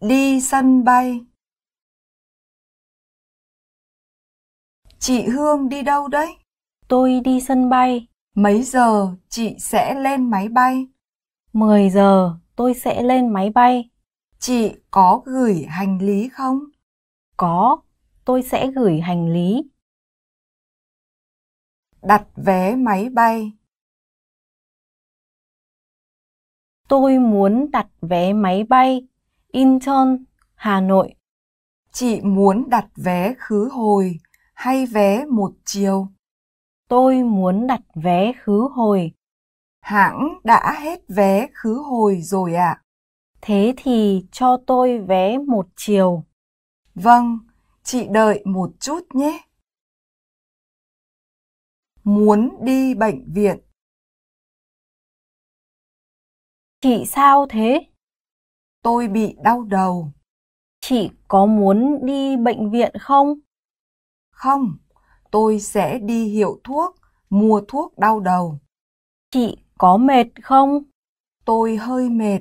đi sân bay chị hương đi đâu đấy tôi đi sân bay mấy giờ chị sẽ lên máy bay Mười giờ tôi sẽ lên máy bay chị có gửi hành lý không có tôi sẽ gửi hành lý đặt vé máy bay tôi muốn đặt vé máy bay Incheon, Hà Nội. Chị muốn đặt vé khứ hồi hay vé một chiều? Tôi muốn đặt vé khứ hồi. Hãng đã hết vé khứ hồi rồi ạ. À? Thế thì cho tôi vé một chiều. Vâng, chị đợi một chút nhé. Muốn đi bệnh viện. Chị sao thế? Tôi bị đau đầu. Chị có muốn đi bệnh viện không? Không, tôi sẽ đi hiệu thuốc, mua thuốc đau đầu. Chị có mệt không? Tôi hơi mệt.